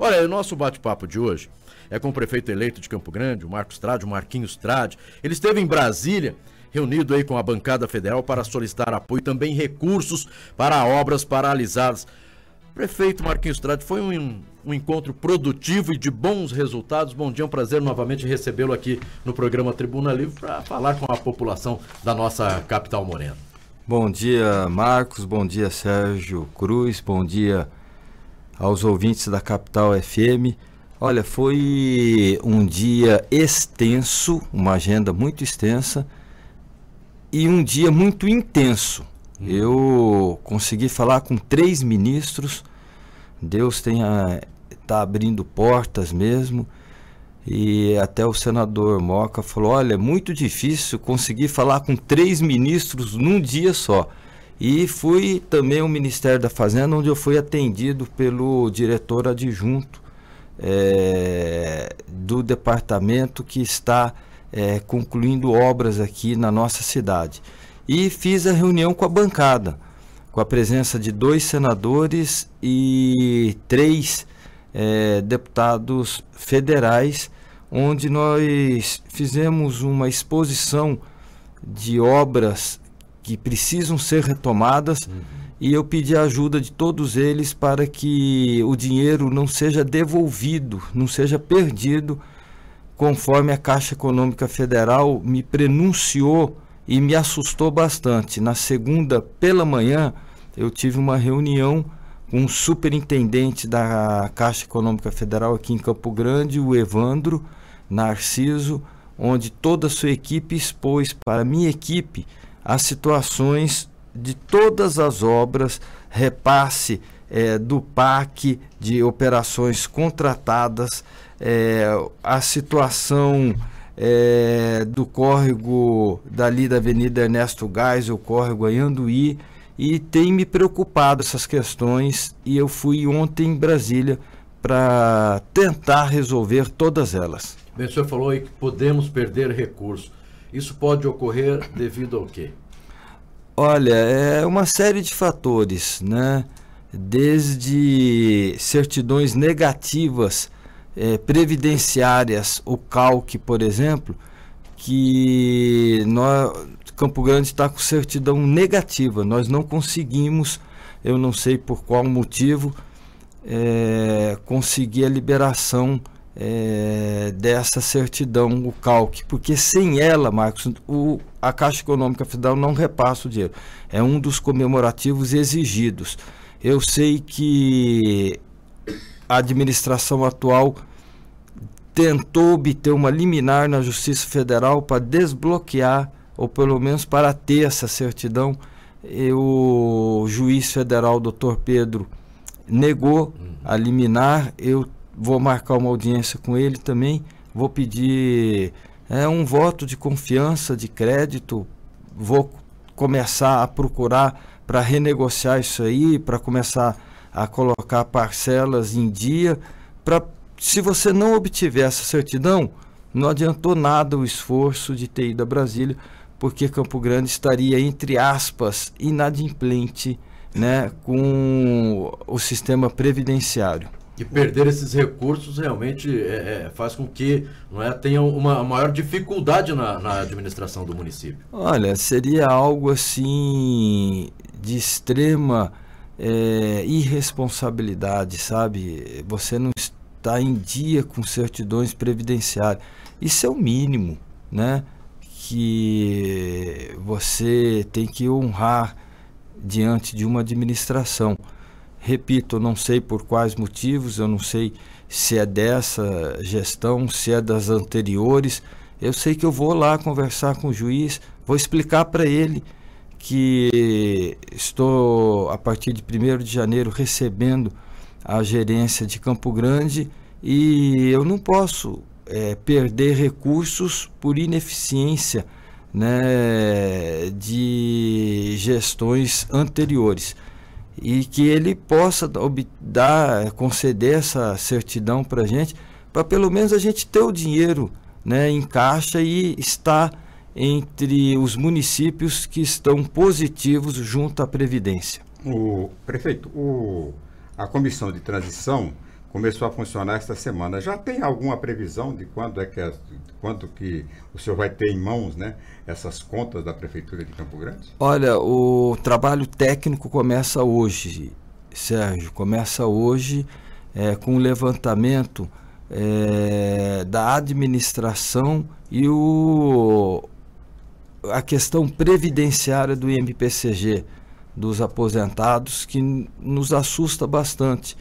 Olha, o nosso bate-papo de hoje é com o prefeito eleito de Campo Grande, o Marcos Trade, o Marquinhos Trade. Ele esteve em Brasília, reunido aí com a bancada federal para solicitar apoio e também recursos para obras paralisadas. Prefeito Marquinhos Trade, foi um, um encontro produtivo e de bons resultados. Bom dia, é um prazer novamente recebê-lo aqui no programa Tribuna Livre para falar com a população da nossa capital morena. Bom dia, Marcos. Bom dia, Sérgio Cruz. Bom dia, aos ouvintes da Capital FM. Olha, foi um dia extenso, uma agenda muito extensa e um dia muito intenso. Eu consegui falar com três ministros. Deus tenha tá abrindo portas mesmo. E até o senador Moca falou: "Olha, é muito difícil conseguir falar com três ministros num dia só". E fui também ao Ministério da Fazenda, onde eu fui atendido pelo diretor adjunto é, do departamento que está é, concluindo obras aqui na nossa cidade. E fiz a reunião com a bancada, com a presença de dois senadores e três é, deputados federais, onde nós fizemos uma exposição de obras que precisam ser retomadas. Uhum. E eu pedi a ajuda de todos eles para que o dinheiro não seja devolvido, não seja perdido, conforme a Caixa Econômica Federal me prenunciou e me assustou bastante. Na segunda pela manhã, eu tive uma reunião com o superintendente da Caixa Econômica Federal aqui em Campo Grande, o Evandro Narciso, onde toda a sua equipe expôs para a minha equipe as situações de todas as obras, repasse é, do PAC, de operações contratadas, é, a situação é, do córrego dali da Avenida Ernesto Gás, o córrego Anhanduí, e tem me preocupado essas questões e eu fui ontem em Brasília para tentar resolver todas elas. Bem, o senhor falou aí que podemos perder recurso. Isso pode ocorrer devido ao quê? Olha, é uma série de fatores, né? Desde certidões negativas é, previdenciárias, o calque, por exemplo, que Campo Grande está com certidão negativa. Nós não conseguimos, eu não sei por qual motivo, é, conseguir a liberação é, dessa certidão, o calque, porque sem ela, Marcos, o, a Caixa Econômica Federal não repassa o dinheiro. É um dos comemorativos exigidos. Eu sei que a administração atual tentou obter uma liminar na Justiça Federal para desbloquear, ou pelo menos para ter essa certidão. E o juiz federal, doutor Pedro, negou a liminar. Eu vou marcar uma audiência com ele também, vou pedir é, um voto de confiança, de crédito, vou começar a procurar para renegociar isso aí, para começar a colocar parcelas em dia, para se você não obtiver essa certidão, não adiantou nada o esforço de ter ido a Brasília, porque Campo Grande estaria, entre aspas, inadimplente né, com o sistema previdenciário que perder esses recursos realmente é, é, faz com que não é, tenha uma maior dificuldade na, na, administração do município. Olha, seria algo assim de extrema é, irresponsabilidade, sabe? Você não está em dia com certidões previdenciárias. Isso é o mínimo, né? Que você tem que honrar diante de uma administração. Repito, não sei por quais motivos, eu não sei se é dessa gestão, se é das anteriores. Eu sei que eu vou lá conversar com o juiz, vou explicar para ele que estou, a partir de 1 de janeiro, recebendo a gerência de Campo Grande e eu não posso é, perder recursos por ineficiência né, de gestões anteriores e que ele possa dar, conceder essa certidão para a gente, para pelo menos a gente ter o dinheiro né, em caixa e estar entre os municípios que estão positivos junto à Previdência. O prefeito, o, a comissão de transição começou a funcionar esta semana. Já tem alguma previsão de quando é que é, que o senhor vai ter em mãos, né, essas contas da prefeitura de Campo Grande? Olha, o trabalho técnico começa hoje, Sérgio, começa hoje é, com o levantamento é, da administração e o a questão previdenciária do IMPCG dos aposentados que nos assusta bastante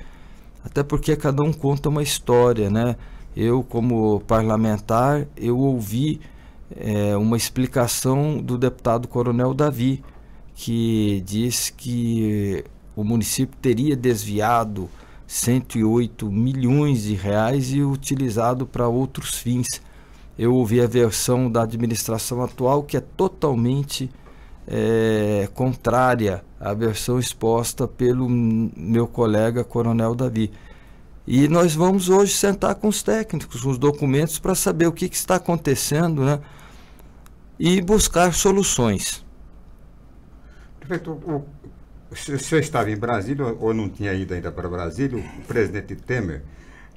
até porque cada um conta uma história, né? Eu, como parlamentar, eu ouvi é, uma explicação do deputado Coronel Davi, que diz que o município teria desviado 108 milhões de reais e utilizado para outros fins. Eu ouvi a versão da administração atual, que é totalmente é, contrária à versão exposta pelo meu colega Coronel Davi. E nós vamos hoje sentar com os técnicos, com os documentos, para saber o que, que, está acontecendo né? e buscar soluções. Prefeito, o, o senhor estava em Brasília ou não tinha ido ainda para Brasília? O presidente Temer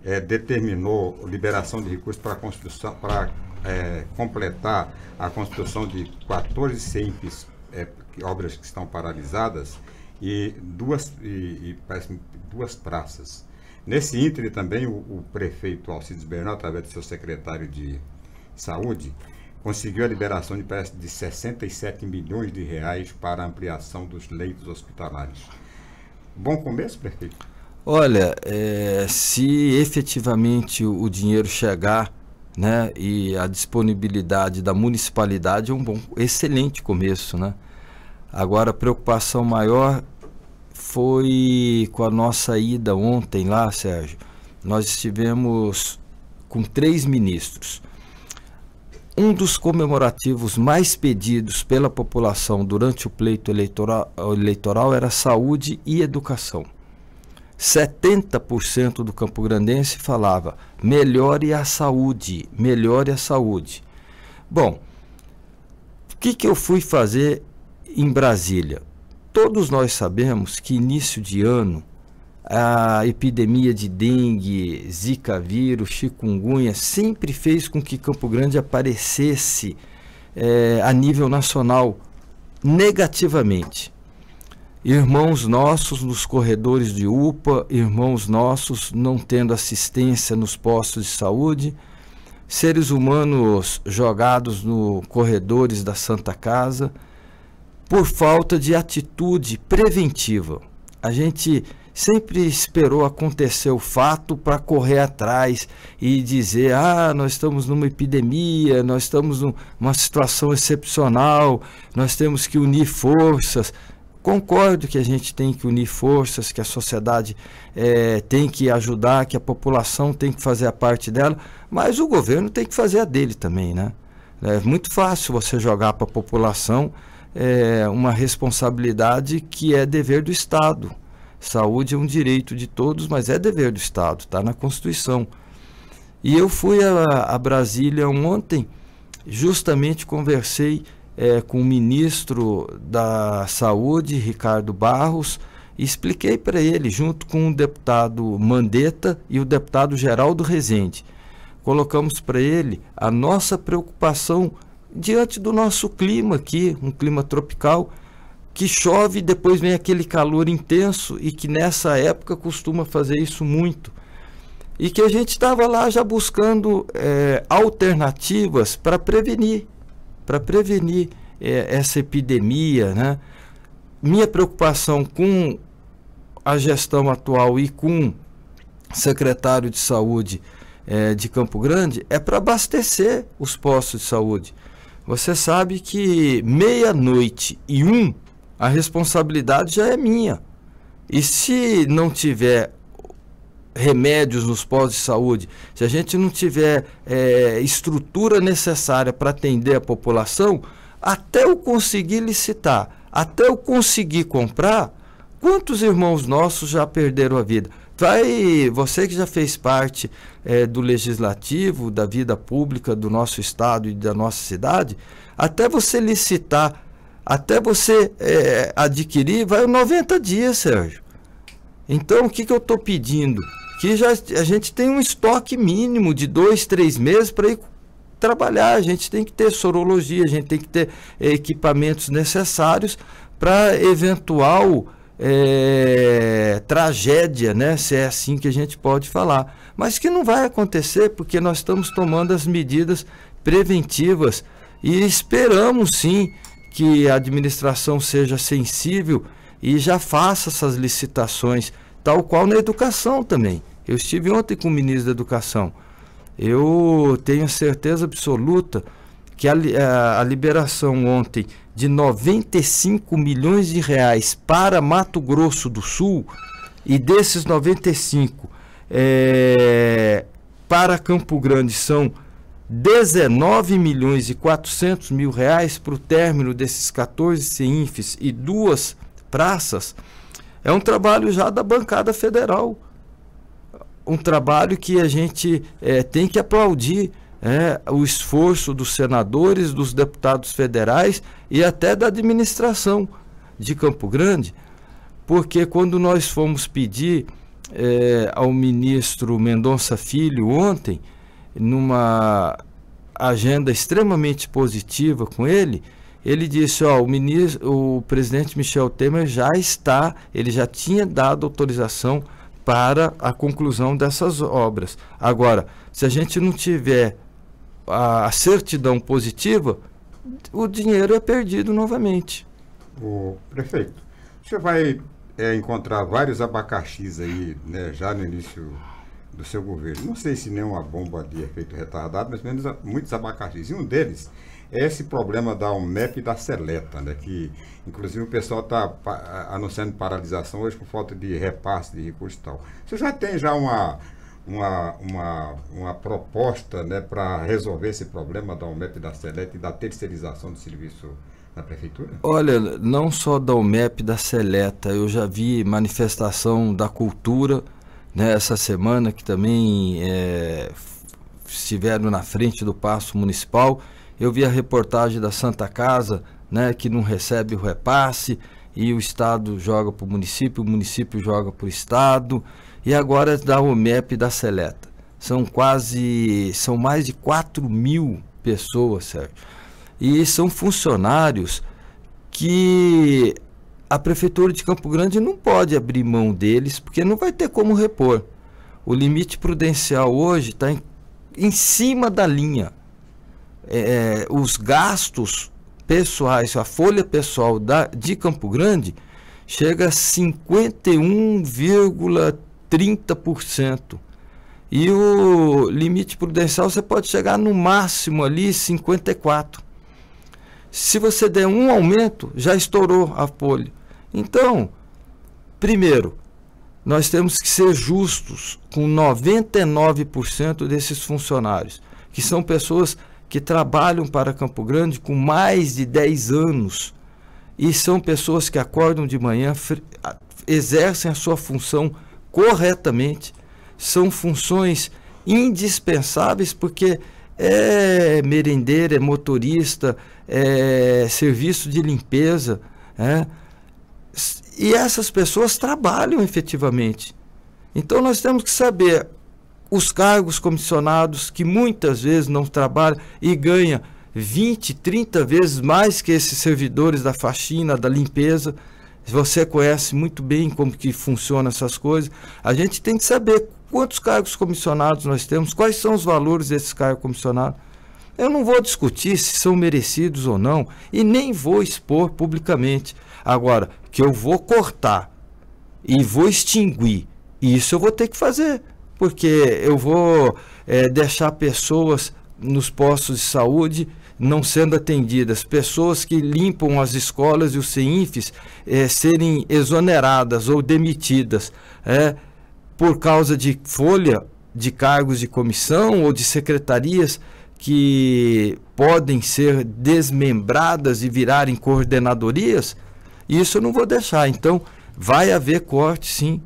é, determinou liberação de recursos para a construção, para é, completar a construção de 14 CEIPs é, obras que estão paralisadas e duas, e, e duas praças. Nesse íntere também, o, o, prefeito Alcides Bernal, através do seu secretário de Saúde, conseguiu a liberação de, parece, de 67 milhões de reais para a ampliação dos leitos hospitalares. Bom começo, prefeito? Olha, é, se efetivamente o dinheiro chegar né? E a disponibilidade da municipalidade é um bom, excelente começo, né? Agora a preocupação maior foi com a nossa ida ontem lá, Sérgio. Nós estivemos com três ministros. Um dos comemorativos mais pedidos pela população durante o pleito eleitoral, eleitoral era saúde e educação. 70% do Campo Grandense falava melhore a saúde, melhore a saúde. Bom, o que, que eu fui fazer em Brasília? Todos nós sabemos que início de ano a epidemia de dengue, zika vírus, chikungunya sempre fez com que Campo Grande aparecesse é, a nível nacional negativamente irmãos nossos nos corredores de UPA, irmãos nossos não tendo assistência nos postos de saúde, seres humanos jogados no corredores da Santa Casa por falta de atitude preventiva. A gente sempre esperou acontecer o fato para correr atrás e dizer: ah, nós estamos numa epidemia, nós estamos numa situação excepcional, nós temos que unir forças. Concordo que a gente tem que unir forças, que a sociedade é, tem que ajudar, que a população tem que fazer a parte dela, mas o governo tem que fazer a dele também, né? É muito fácil você jogar para a população é, uma responsabilidade que é dever do Estado. Saúde é um direito de todos, mas é dever do Estado, está na Constituição. E eu fui a, a Brasília ontem, justamente conversei é, com o ministro da Saúde, Ricardo Barros, e expliquei para ele, junto com o deputado Mandetta e o deputado Geraldo Rezende. Colocamos para ele a nossa preocupação diante do nosso clima aqui, um clima tropical, que chove e depois vem aquele calor intenso e que nessa época costuma fazer isso muito. E que a gente estava lá já buscando é, alternativas para prevenir para prevenir é, essa epidemia. Né? Minha preocupação com a gestão atual e com o secretário de saúde é, de Campo Grande é para abastecer os postos de saúde. Você sabe que meia-noite e um, a responsabilidade já é minha. E se não tiver remédios nos postos de saúde, se a gente não tiver é, estrutura necessária para atender a população, até eu conseguir licitar, até eu conseguir comprar, quantos irmãos nossos já perderam a vida? Vai, você que já fez parte é, do legislativo, da vida pública do nosso estado e da nossa cidade, até você licitar, até você é, adquirir, vai 90 dias, Sérgio. Então, o que, que eu estou pedindo? que já a gente tem um estoque mínimo de dois, três meses para ir trabalhar. A gente tem que ter sorologia, a gente tem que ter eh, equipamentos necessários para eventual é, tragédia, né? se é assim que a gente pode falar. Mas que não vai acontecer porque nós estamos tomando as medidas preventivas e esperamos sim que a administração seja sensível e já faça essas licitações, tal qual na educação também. Eu estive ontem com o ministro da Educação. Eu tenho certeza absoluta que a, a, a, liberação ontem de 95 milhões de reais para Mato Grosso do Sul e desses 95 é, para Campo Grande são 19 milhões e 400 mil reais para o término desses 14 CINFs e duas praças é um trabalho já da bancada federal um trabalho que a gente é, tem que aplaudir é, o esforço dos senadores, dos deputados federais e até da administração de Campo Grande, porque quando nós fomos pedir é, ao ministro Mendonça Filho ontem, numa agenda extremamente positiva com ele, ele disse: ó, o, ministro, o presidente Michel Temer já está, ele já tinha dado autorização para a conclusão dessas obras. Agora, se a gente não tiver a, certidão positiva, o dinheiro é perdido novamente. O prefeito, você vai é, encontrar vários abacaxis aí, né, já no início do seu governo. Não sei se nem uma bomba de efeito retardado, mas menos muitos abacaxis. E um deles esse problema da UMEP e da Seleta, né? Que, inclusive, o pessoal está pa anunciando paralisação hoje por falta de repasse de recursos e tal. Você já tem já uma, uma, uma, uma proposta né, para resolver esse problema da UMEP, da Seleta e da terceirização do serviço na prefeitura? Olha, não só da UMEP, da Seleta, eu já vi manifestação da cultura né, essa semana que também é, estiveram na frente do Paço Municipal eu vi a reportagem da Santa Casa, né, que não recebe o repasse e o estado joga para o município, o município joga para o estado e agora da OMEP e da Seleta. São quase, são mais de 4 mil pessoas, Sérgio. E são funcionários que a prefeitura de Campo Grande não pode abrir mão deles porque não vai ter como repor. O limite prudencial hoje está em, em cima da linha. É, é, os gastos pessoais, a folha pessoal da, de Campo Grande chega a 51,30%. E o limite prudencial você pode chegar no máximo ali 54. Se você der um aumento, já estourou a folha. Então, primeiro, nós temos que ser justos com 99% desses funcionários, que são pessoas que trabalham para Campo Grande com mais de 10 anos e são pessoas que acordam de manhã, exercem a sua função corretamente, são funções indispensáveis porque é merendeiro, é motorista, é serviço de limpeza, é, e essas pessoas trabalham efetivamente. Então nós temos que saber os cargos comissionados que muitas vezes não trabalham e ganha 20, 30 vezes mais que esses servidores da faxina, da limpeza. Você conhece muito bem como que funciona essas coisas. A gente tem que saber quantos cargos comissionados nós temos, quais são os valores desses cargos comissionados. Eu não vou discutir se são merecidos ou não e nem vou expor publicamente. Agora, que eu vou cortar e vou extinguir, isso eu vou ter que fazer porque eu vou é, deixar pessoas nos postos de saúde não sendo atendidas, pessoas que limpam as escolas e os CINFs é, serem exoneradas ou demitidas é, por causa de folha de cargos de comissão ou de secretarias que podem ser desmembradas e virarem coordenadorias, isso eu não vou deixar. Então, vai haver corte, sim,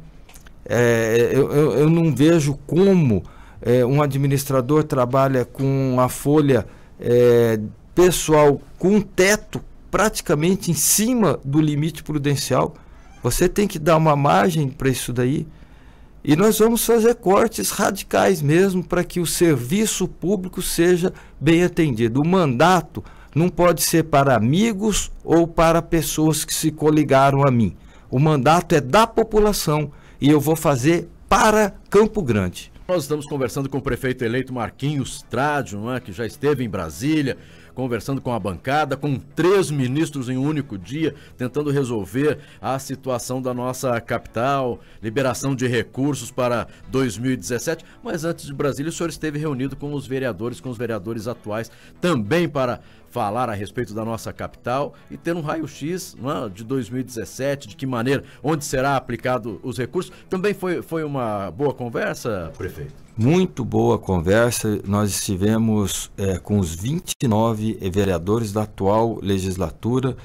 é, eu, eu, não vejo como é, um administrador trabalha com a folha é, pessoal com um teto praticamente em cima do limite prudencial. Você tem que dar uma margem para isso daí. E nós vamos fazer cortes radicais mesmo para que o serviço público seja bem atendido. O mandato não pode ser para amigos ou para pessoas que se coligaram a mim. O mandato é da população e eu vou fazer para Campo Grande. Nós estamos conversando com o prefeito eleito Marquinhos Trádio, né, que já esteve em Brasília, conversando com a bancada, com três ministros em um único dia, tentando resolver a situação da nossa capital, liberação de recursos para 2017. Mas antes de Brasília, o senhor esteve reunido com os vereadores, com os vereadores atuais, também para falar a respeito da nossa capital e ter um raio-x é, de 2017, de que maneira, onde será aplicado os recursos. Também foi, foi uma boa conversa, prefeito? Muito boa conversa. Nós estivemos é, com os 29 vereadores da atual legislatura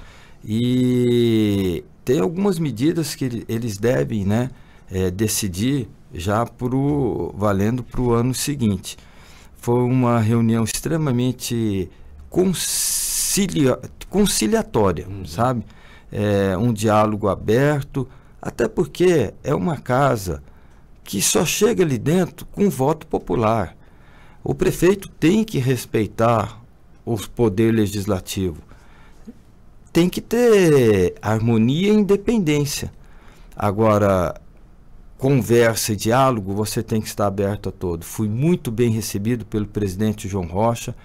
e tem algumas medidas que eles devem né, é, decidir já pro, valendo para o ano seguinte. Foi uma reunião extremamente concilia, conciliatória, hum. sabe? É, um diálogo aberto, até porque é uma casa que só chega ali dentro com voto popular. O prefeito tem que respeitar o poder legislativo. Tem que ter harmonia e independência. Agora, conversa e diálogo, você tem que estar aberto a todo. Fui muito bem recebido pelo presidente João Rocha,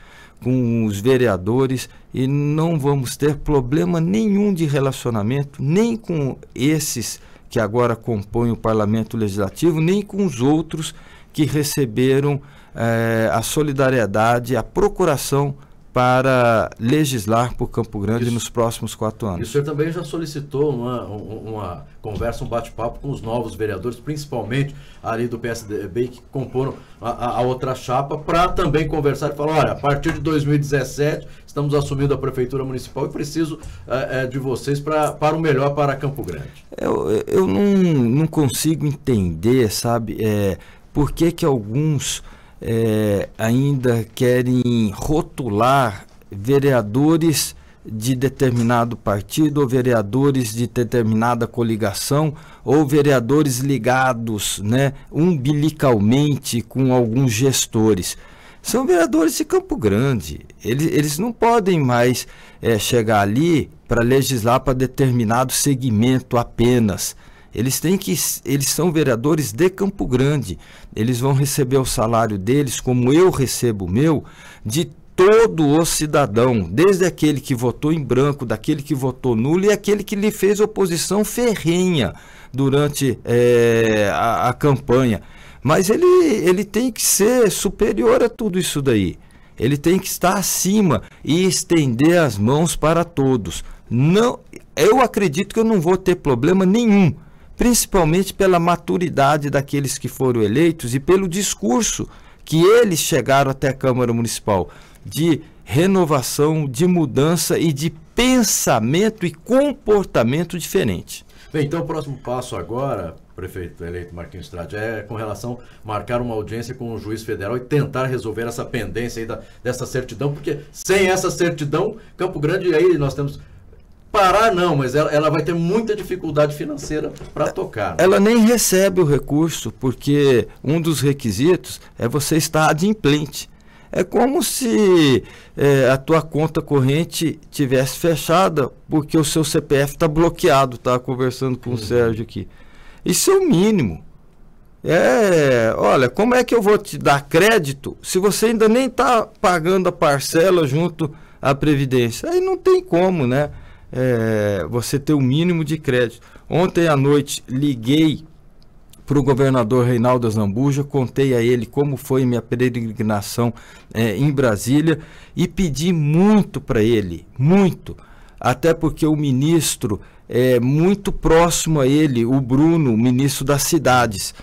com os vereadores, e não vamos ter problema nenhum de relacionamento, nem com esses que agora compõem o Parlamento Legislativo, nem com os outros que receberam eh, a solidariedade, a procuração para legislar por Campo Grande Isso. nos próximos quatro anos. E o senhor também já solicitou uma, uma conversa, um bate-papo com os novos vereadores, principalmente ali do PSDB, que comporam a, a outra chapa, para também conversar e falar: olha, a partir de 2017 estamos assumindo a Prefeitura Municipal e preciso é, de vocês pra, para o melhor para Campo Grande. Eu, eu não, não consigo entender, sabe, é, por que, que alguns é, ainda querem rotular vereadores de determinado partido, ou vereadores de determinada coligação, ou vereadores ligados né, umbilicalmente com alguns gestores. São vereadores de Campo Grande. Eles, eles não podem mais é, chegar ali para legislar para determinado segmento apenas. Eles têm que eles são vereadores de Campo Grande. Eles vão receber o salário deles como eu recebo o meu de todo o cidadão, desde aquele que votou em branco, daquele que votou nulo e aquele que lhe fez oposição ferrenha durante é, a, a campanha. Mas ele, ele tem que ser superior a tudo isso daí. Ele tem que estar acima e estender as mãos para todos. Não, eu acredito que eu não vou ter problema nenhum principalmente pela maturidade daqueles que foram eleitos e pelo discurso que eles chegaram até a Câmara Municipal de renovação, de mudança e de pensamento e comportamento diferente. Bem, então o próximo passo agora, prefeito eleito Marquinhos Strade, é com relação a marcar uma audiência com o juiz federal e tentar resolver essa pendência aí da, dessa certidão, porque sem essa certidão, Campo Grande, aí nós temos Parar não, mas ela, ela vai ter muita dificuldade financeira para é, tocar. Né? Ela nem recebe o recurso, porque um dos requisitos é você estar adimplente. É como se é, a tua conta corrente tivesse fechada porque o seu CPF está bloqueado. Estava tá conversando com uhum. o Sérgio aqui. Isso é o mínimo. É, olha, como é que eu vou te dar crédito se você ainda nem está pagando a parcela junto à Previdência? Aí não tem como, né? é, você ter o um mínimo de crédito. Ontem à noite liguei para o governador Reinaldo Zambuja, contei a ele como foi minha peregrinação é, em Brasília e pedi muito para ele, muito, até porque o ministro é muito próximo a ele, o Bruno, ministro das cidades,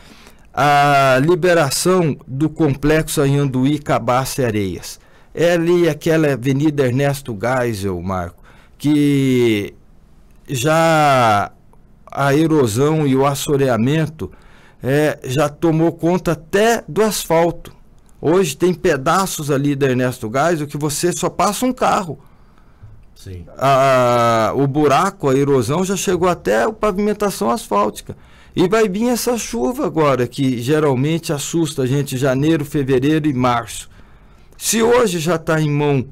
a liberação do complexo Anhanduí, Cabaça e Areias. É ali aquela Avenida Ernesto Geisel, Marco que já a erosão e o assoreamento é, já tomou conta até do asfalto. Hoje tem pedaços ali da Ernesto o que você só passa um carro. Sim. o buraco, a erosão já chegou até a pavimentação asfáltica. E vai vir essa chuva agora, que geralmente assusta a gente janeiro, fevereiro e março. Se hoje já está em mão,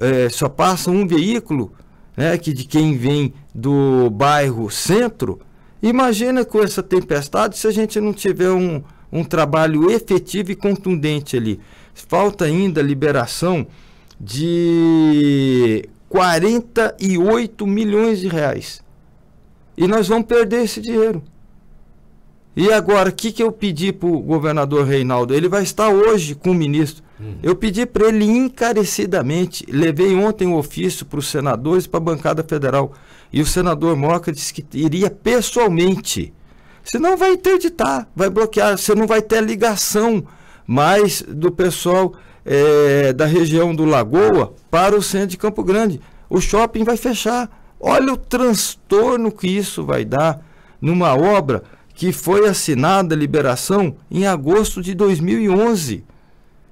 é, só passa um veículo, né, que de quem vem do bairro centro, imagina com essa tempestade se a gente não tiver um, um trabalho efetivo e contundente ali. Falta ainda a liberação de 48 milhões de reais. E nós vamos perder esse dinheiro. E agora, o que, que eu pedi para o governador Reinaldo? Ele vai estar hoje com o ministro. Hum. Eu pedi para ele encarecidamente, levei ontem o um ofício para os senadores para a bancada federal. E o senador Moca disse que iria pessoalmente. Senão vai interditar, vai bloquear, você não vai ter ligação mais do pessoal é, da região do Lagoa para o centro de Campo Grande. O shopping vai fechar. Olha o transtorno que isso vai dar numa obra que foi assinada a liberação em agosto de 2011.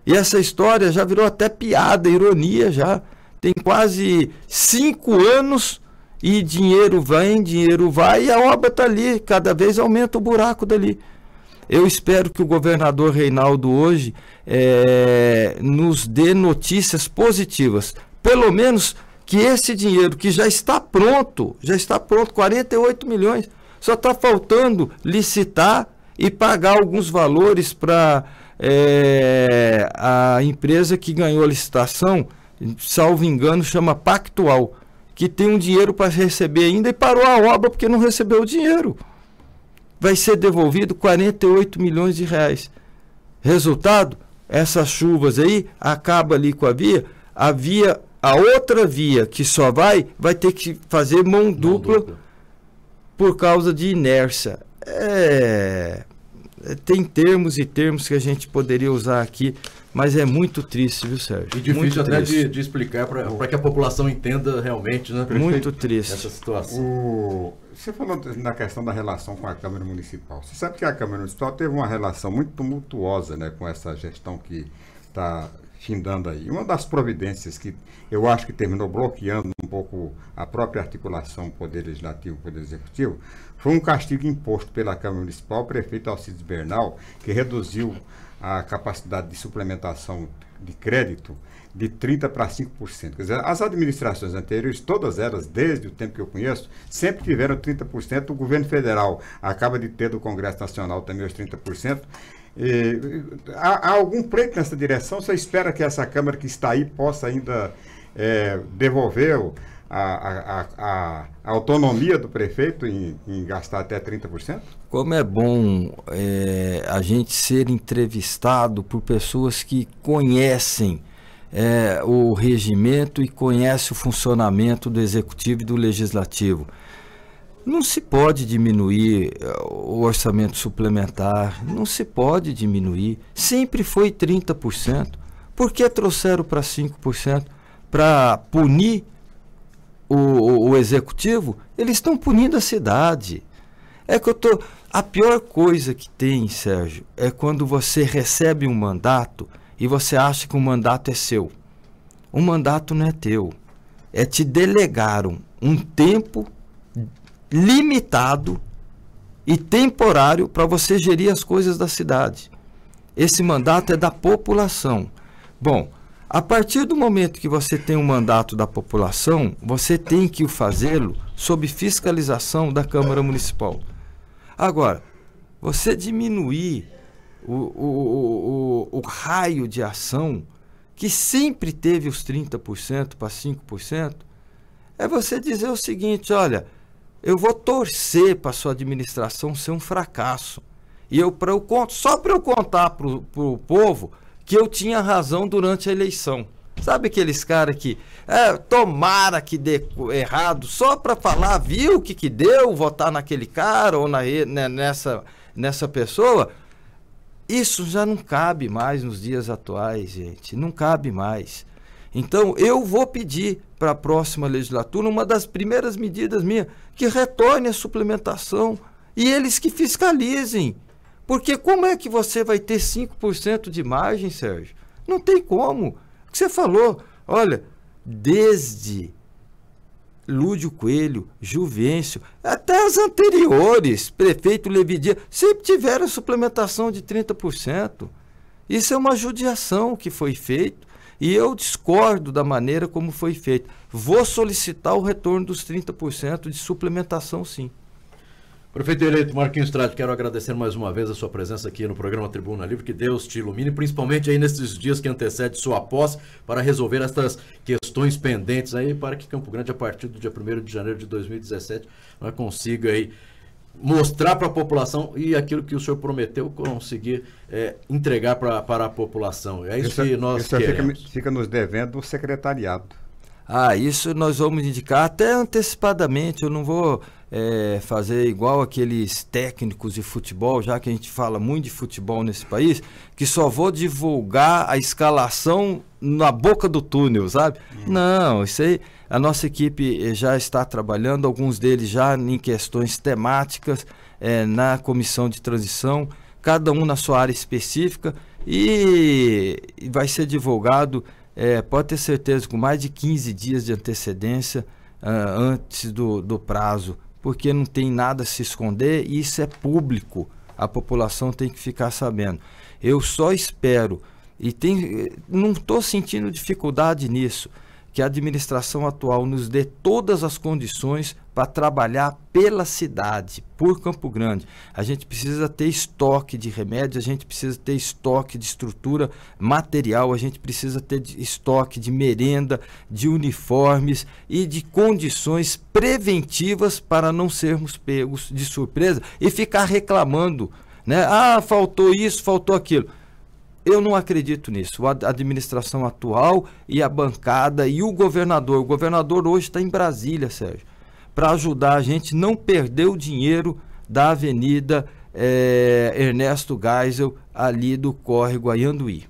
E essa história já virou até piada, ironia já. Tem quase cinco anos e dinheiro vem, dinheiro vai e a obra está ali. Cada vez aumenta o buraco dali. Eu espero que o governador Reinaldo hoje é, nos dê notícias positivas. Pelo menos que esse dinheiro que já está pronto, já está pronto, 48 milhões, só está faltando licitar e pagar alguns valores para é, a empresa que ganhou a licitação, salvo engano, chama Pactual, que tem um dinheiro para receber ainda e parou a obra porque não recebeu o dinheiro. Vai ser devolvido 48 milhões de reais. Resultado, essas chuvas aí acaba ali com a via, a via, a outra via que só vai, vai ter que fazer mão, mão dupla, dupla por causa de inércia. É eh, tem termos e termos que a gente poderia usar aqui, mas é muito triste, viu, Sérgio? E difícil muito até de, de, explicar para que a população entenda realmente, né? Prefeito, muito triste. Essa situação. O... Você falou na questão da relação com a Câmara Municipal. Você sabe que a Câmara Municipal teve uma relação muito tumultuosa né, com essa gestão que está findando aí. Uma das providências que eu acho que terminou bloqueando pouco a própria articulação Poder Legislativo Poder Executivo, foi um castigo imposto pela Câmara Municipal, ao prefeito Alcides Bernal, que reduziu a capacidade de suplementação de crédito de 30% para 5%. Quer dizer, as administrações anteriores, todas elas, desde o tempo que eu conheço, sempre tiveram 30%. O governo federal acaba de ter do Congresso Nacional também os 30%. E, há, há algum pleito nessa direção? Você espera que essa Câmara que está aí possa ainda é, devolveu a, a, a, a, autonomia do prefeito em, em, gastar até 30%? Como é bom é, a gente ser entrevistado por pessoas que conhecem é, o regimento e conhecem o funcionamento do executivo e do legislativo. Não se pode diminuir é, o orçamento suplementar, não se pode diminuir. Sempre foi 30%. Por que trouxeram para 5%? para punir o, o, o, executivo, eles estão punindo a cidade. É que eu tô. A pior coisa que tem, Sérgio, é quando você recebe um mandato e você acha que o mandato é seu. O mandato não é teu. É te delegaram um tempo limitado e temporário para você gerir as coisas da cidade. Esse mandato é da população. Bom, a partir do momento que você tem um mandato da população, você tem que o fazê-lo sob fiscalização da Câmara Municipal. Agora, você diminuir o, o, o, o raio de ação, que sempre teve os 30% para 5%, é você dizer o seguinte: olha, eu vou torcer para sua administração ser um fracasso. E eu, para eu só para eu contar para o povo que eu tinha razão durante a eleição. Sabe aqueles caras que é, tomara que dê errado só para falar, viu o que, que deu, votar naquele cara ou na, né, nessa, nessa pessoa? Isso já não cabe mais nos dias atuais, gente. Não cabe mais. Então, eu vou pedir para a próxima legislatura uma das primeiras medidas minhas que retorne a suplementação e eles que fiscalizem. Porque como é que você vai ter 5% de margem, Sérgio? Não tem como. O que você falou, olha, desde Lúdio Coelho, Juvencio, até as anteriores, prefeito Levidia, sempre tiveram suplementação de 30%. Isso é uma judiação que foi feito e eu discordo da maneira como foi feito. Vou solicitar o retorno dos 30% de suplementação, sim. Prefeito eleito Marquinhos Trade, quero agradecer mais uma vez a sua presença aqui no programa Tribuna Livre. Que Deus te ilumine, principalmente aí nesses dias que antecede sua posse, para resolver estas questões pendentes aí, para que Campo Grande, a partir do dia 1 de janeiro de 2017, nós né, consiga aí mostrar para a população e aquilo que o senhor prometeu conseguir é, entregar pra, para a população. É isso, isso é que nós isso é queremos. Fica, fica nos devendo o secretariado. Ah, isso nós vamos indicar até antecipadamente. Eu não vou é, fazer igual aqueles técnicos de futebol, já que a gente fala muito de futebol nesse país, que só vou divulgar a escalação na boca do túnel, sabe? É. Não, isso aí. A nossa equipe eh, já está trabalhando, alguns deles já em questões temáticas é, na comissão de transição, cada um na sua área específica, e vai ser divulgado é, pode ter certeza, com mais de 15 dias de antecedência uh, antes do, do prazo, porque não tem nada a se esconder e isso é público. A população tem que ficar sabendo. Eu só espero, e tem, não estou sentindo dificuldade nisso que a administração atual nos dê todas as condições para trabalhar pela cidade, por Campo Grande. A gente precisa ter estoque de remédios, a gente precisa ter estoque de estrutura material, a gente precisa ter estoque de merenda, de uniformes e de condições preventivas para não sermos pegos de surpresa e ficar reclamando, né? Ah, faltou isso, faltou aquilo. Eu não acredito nisso. A administração atual e a bancada e o governador. O governador hoje está em Brasília, Sérgio, para ajudar a gente não perder o dinheiro da Avenida é, Ernesto Geisel, ali do córrego Ayanduí.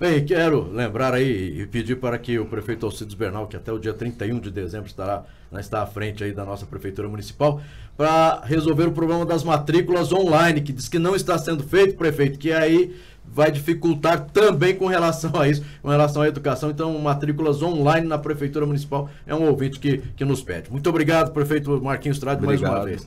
Bem, quero lembrar aí e pedir para que o prefeito Alcides Bernal, que até o dia 31 de dezembro estará, né, está à frente aí da nossa prefeitura municipal, para resolver o problema das matrículas online, que diz que não está sendo feito, prefeito, que aí vai dificultar também com relação a isso, com relação à educação. Então, matrículas online na Prefeitura Municipal é um ouvinte que, que nos pede. Muito obrigado, prefeito Marquinhos Trado, mais uma vez.